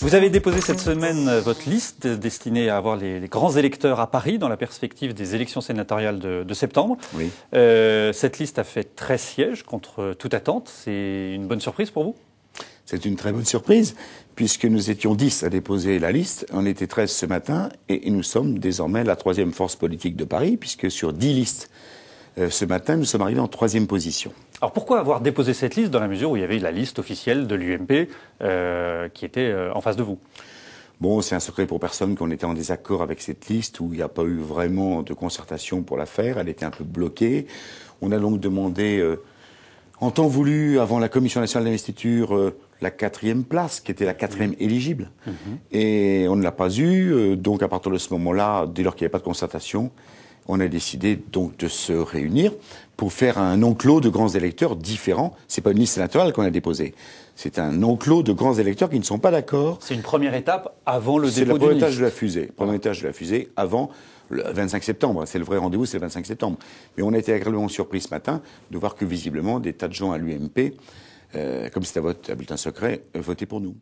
Vous avez déposé cette semaine euh, votre liste destinée à avoir les, grands électeurs à Paris dans la perspective des élections sénatoriales de, septembre. Oui. Euh, cette liste a fait 13 sièges contre toute attente. C'est une bonne surprise pour vous C'est une très bonne surprise, puisque nous étions 10 à déposer la liste. On était 13 ce matin et, nous sommes désormais la troisième force politique de Paris, puisque sur 10 listes euh, ce matin, nous sommes arrivés en troisième position. Alors pourquoi avoir déposé cette liste dans la mesure où il y avait la liste officielle de l'UMP euh, qui était euh, en face de vous Bon, c'est un secret pour personne qu'on était en désaccord avec cette liste, où il n'y a pas eu vraiment de concertation pour la faire, elle était un peu bloquée. On a donc demandé, en temps voulu, avant la Commission nationale d'investiture, la quatrième place, qui était la quatrième éligible. Mhm. Et on ne l'a pas eu, donc à partir de ce moment-là, dès lors qu'il n'y avait pas de concertation, on a décidé donc de se réunir pour faire un enclos de grands électeurs différents. C'est pas une liste électorale qu'on a déposée. C'est un enclos de grands électeurs qui ne sont pas d'accord. C'est une première étape avant le dépôt C'est le de la fusée. Premier étage de la fusée avant le 25 septembre. C'est le vrai rendez-vous, c'est le 25 septembre. Mais on a été agréablement surpris ce matin de voir que visiblement des tas de gens à l'UMP, euh, comme c'est un vote à bulletin secret, euh, votaient pour nous.